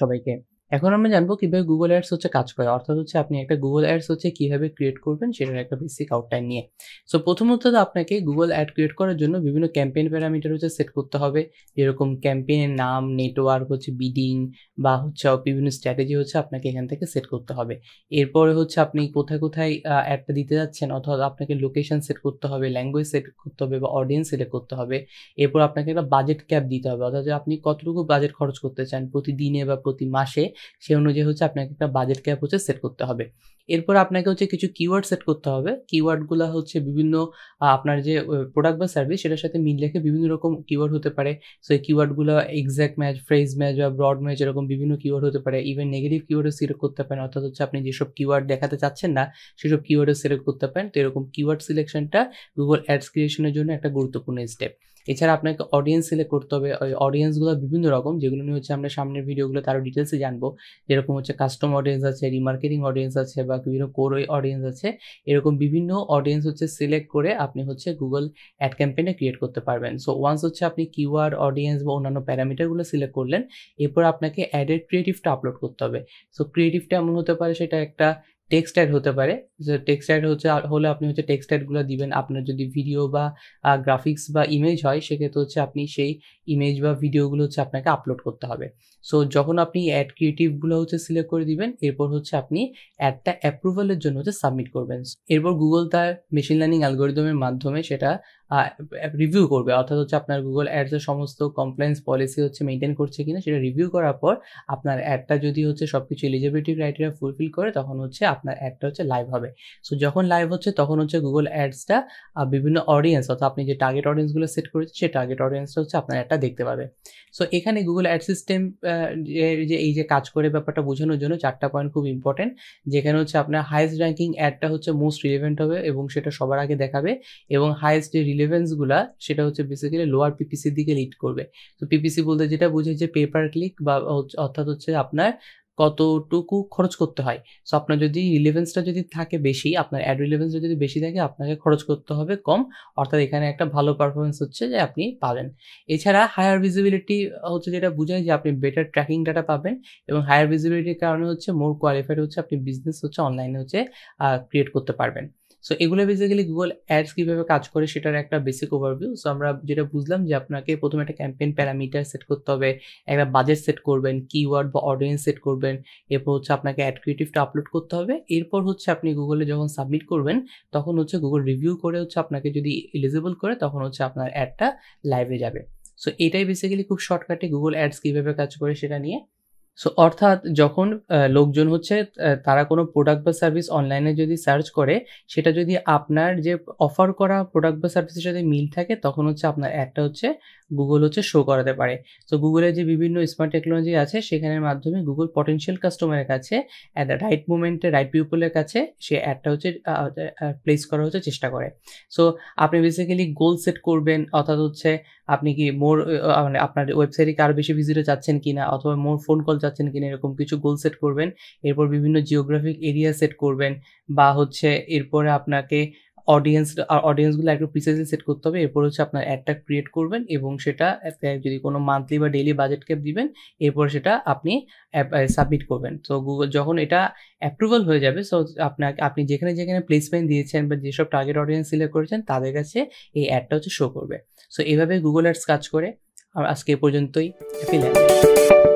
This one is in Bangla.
সবাইকে এখন আমরা জানবো কিভাবে গুগল অ্যাডস হচ্ছে কাজ করে অর্থাৎ হচ্ছে আপনি একটা গুগল অ্যাডস হচ্ছে কিভাবে ক্রিয়েট করবেন সেটার একটা বেসিক আউটলাইন নিয়ে সো প্রথমত আপনাকে গুগল অ্যাড ক্রিয়েট করার জন্য বিভিন্ন ক্যাম্পেইন প্যারামিটার হচ্ছে সেট করতে হবে যেরকম ক্যাম্পেইনের নাম নেটওয়ার্ক হচ্ছে বিডিং বা হচ্ছে বিভিন্ন স্ট্র্যাটেজি হচ্ছে আপনাকে এখান থেকে সেট করতে হবে এরপরে হচ্ছে আপনি কোথায় কোথায় অ্যাডটা দিতে যাচ্ছেন অথবা আপনাকে লোকেশন সেট করতে হবে ল্যাঙ্গুয়েজ সেট করতে হবে বা অডিয়েন্স সিলেক্ট করতে হবে এরপর আপনাকে একটা বাজেট ক্যাপ দিতে হবে অর্থাৎ আপনি কতটুকু বাজেট খরচ করতে চান প্রতিদিনে বা প্রতি মাসে সেই অনুযায়ী হচ্ছে আপনাকে একটা বাজেট ক্যাপ হচ্ছে সেট করতে হবে এরপর আপনাকে হচ্ছে কিছু কিওয়ার্ড সেট করতে হবে কিওয়ার্ডগুলো হচ্ছে বিভিন্ন আপনার যে প্রোডাক্ট বা সার্ভিস সেটার সাথে মিল রেখে বিভিন্ন রকম কিওয়ার্ড হতে পারে সো এই কিওয়ার্ডগুলো এক্স্যাক্ট ম্যাচ ফ্রেজ ম্যাচ বা ব্রড ম্যাচ এরকম বিভিন্ন কিওয়ার্ড হতে পারে ইভেন নেগেটিভ কিওয়ার্ডও সিলেক্ট করতে পারেন অর্থাৎ হচ্ছে আপনি যেসব কিওয়ার্ড দেখাতে চাচ্ছেন না সেসব কিওয়ার্ডও সিলেক্ট করতে পারেন তো এরকম কিওয়ার্ড সিলেকশনটা গুগল অ্যাডস ক্রিয়েশনের জন্য একটা গুরুত্বপূর্ণ স্টেপ এছাড়া আপনাকে অডিয়েন্স সিলেক্ট করতে হবে ওই অডিয়েন্সগুলো বিভিন্ন রকম যেগুলো নিয়ে হচ্ছে আমরা সামনের ভিডিওগুলো তারও ডিটেলসে জানবো যেরকম হচ্ছে কাস্টম অডিয়েন্স আছে রিমার্কেটিং অডিয়েন্স আছে বা বিভিন্ন কোর অডিয়েন্স আছে এরকম বিভিন্ন অডিয়েন্স হচ্ছে সিলেক্ট করে আপনি হচ্ছে গুগল অ্যাড ক্যাম্পেনে ক্রিয়েট করতে পারবেন সো ওয়ান্স হচ্ছে আপনি কিওয়ার্ড অডিয়েন্স বা অন্যান্য প্যারামিটারগুলো সিলেক্ট করলেন এরপর আপনাকে অ্যাডের ক্রিয়েটিভটা আপলোড করতে হবে সো ক্রিয়েটিভটা এমন হতে পারে সেটা একটা টেক্সট অ্যাড হতে পারে টেক্সট অ্যাড হচ্ছে হলে আপনি হচ্ছে টেক্সট অ্যাডগুলো দিবেন আপনার যদি ভিডিও বা গ্রাফিক্স বা ইমেজ হয় সেক্ষেত্রে হচ্ছে আপনি সেই ইমেজ বা ভিডিওগুলো হচ্ছে আপনাকে আপলোড করতে হবে সো যখন আপনি অ্যাড ক্রিয়েটিভগুলো হচ্ছে সিলেক্ট করে দিবেন এরপর হচ্ছে আপনি অ্যাডটা অ্যাপ্রুভালের জন্য হচ্ছে সাবমিট করবেন এরপর গুগল তার মেশিন লার্নিং অ্যালগোরিদমের মাধ্যমে সেটা রিভিউ করবে অর্থাৎ হচ্ছে আপনার গুগল অ্যাডসের সমস্ত কমপ্লেন্স পলিসি হচ্ছে মেনটেন করছে কিনা সেটা রিভিউ করার পর আপনার অ্যাডটা যদি হচ্ছে সব কিছু এলিজিবিলিটি ক্রাইটেরিয়া ফুলফিল করে তখন হচ্ছে আপনার অ্যাডটা হচ্ছে লাইভ হবে সো যখন লাইভ হচ্ছে তখন হচ্ছে গুগল অ্যাডসটা বিভিন্ন অডিয়েন্স অর্থাৎ আপনি যে টার্গেট অডিয়েন্সগুলো সেট করেছেন সেই টার্গেট অডিয়েন্সটা হচ্ছে আপনার অ্যাডটা দেখতে পাবে সো এখানে গুগল অ্যাড সিস্টেম যে এই যে কাজ করে ব্যাপারটা বোঝানোর জন্য চারটা পয়েন্ট খুব ইম্পর্টেন্ট যেখানে হচ্ছে আপনার হায়েস্ট র্যাঙ্কিং অ্যাডটা হচ্ছে মোস্ট রিলেভেন্ট হবে এবং সেটা সবার আগে দেখাবে এবং হায়েস্ট যে রিলেভেন্সগুলো সেটা হচ্ছে বেসিক্যালি লোয়ার পিপিসির দিকে লিড করবে তো পিপিসি বলতে যেটা বুঝে যে পেপার ক্লিক বা অর্থাৎ হচ্ছে আপনার কতটুকু খরচ করতে হয় সো আপনার যদি রিলেভেন্সটা যদি থাকে বেশি আপনার অ্যাড রিলেভেন্স যদি বেশি থাকে আপনাকে খরচ করতে হবে কম অর্থাৎ এখানে একটা ভালো পারফরমেন্স হচ্ছে যে আপনি পাবেন এছাড়া হায়ার ভিজিবিলিটি হচ্ছে যেটা বোঝায় যে আপনি বেটার ট্র্যাকিং ডাটা পাবেন এবং হায়ার ভিজিবিলিটির কারণে হচ্ছে মোর কোয়ালিফাইড হচ্ছে আপনি বিজনেস হচ্ছে অনলাইনে হচ্ছে ক্রিয়েট করতে পারবেন সো এগুলো বেসিক্যালি গুগল অ্যাডস কীভাবে কাজ করে সেটার একটা বেসিক ওভারভিউ সো আমরা যেটা বুঝলাম যে আপনাকে প্রথমে একটা ক্যাম্পেইন প্যারামিটার সেট করতে হবে একটা বাজেট সেট করবেন কিওয়ার্ড বা অডিয়েন্স সেট করবেন এরপর হচ্ছে আপনাকে অ্যাড ক্রিয়েটিভটা আপলোড করতে হবে এরপর হচ্ছে আপনি গুগলে যখন সাবমিট করবেন তখন হচ্ছে গুগল রিভিউ করে হচ্ছে আপনাকে যদি এলিজিবল করে তখন হচ্ছে আপনার অ্যাডটা লাইভে যাবে সো এটাই বেসিক্যালি খুব শর্টকাটে গুগল অ্যাডস কীভাবে কাজ করে সেটা নিয়ে সো অর্থাৎ যখন লোকজন হচ্ছে তারা কোনো প্রোডাক্ট বা সার্ভিস অনলাইনে যদি সার্চ করে সেটা যদি আপনার যে অফার করা প্রোডাক্ট বা সার্ভিসের সাথে মিল থাকে তখন হচ্ছে আপনার অ্যাডটা হচ্ছে গুগল হচ্ছে শো করাতে পারে তো গুগলের যে বিভিন্ন স্মার্ট টেকনোলজি আছে সেখানের মাধ্যমে গুগল পটেনশিয়াল কাস্টমারের কাছে অ্যাট দ্য রাইট মুমেন্টে রাইট পিপুলের কাছে সে অ্যাডটা হচ্ছে প্লেস করার হচ্ছে চেষ্টা করে সো আপনি বেসিক্যালি গোল সেট করবেন অর্থাৎ হচ্ছে আপনি কি মোর মানে আপনার ওয়েবসাইটে কারো বেশি ভিজিটে চাচ্ছেন কি না অথবা মোর ফোন কল চাচ্ছেন কিনা এরকম কিছু গোল সেট করবেন এরপর বিভিন্ন জিওগ্রাফিক এরিয়া সেট করবেন বা হচ্ছে এরপরে আপনাকে অডিয়েন্স অডিয়েন্সগুলো একটু প্রিসাইসলি সেট করতে হবে এরপর হচ্ছে আপনার অ্যাডটা ক্রিয়েট করবেন এবং সেটা যদি কোনো মান্থলি বা ডেইলি বাজেট ক্যাপ দিবেন এরপর সেটা আপনি সাবমিট করবেন তো গুগল যখন এটা অ্যাপ্রুভাল হয়ে যাবে সো আপনাকে আপনি যেখানে যেখানে প্লেসমেন্ট দিয়েছেন বা যেসব টার্গেট অডিয়েন্স সিলেক্ট করেছেন তাদের কাছে এই অ্যাডটা হচ্ছে শো করবে সো এভাবে গুগল অ্যাডস কাজ করে আজকে পর্যন্তই হ্যাপি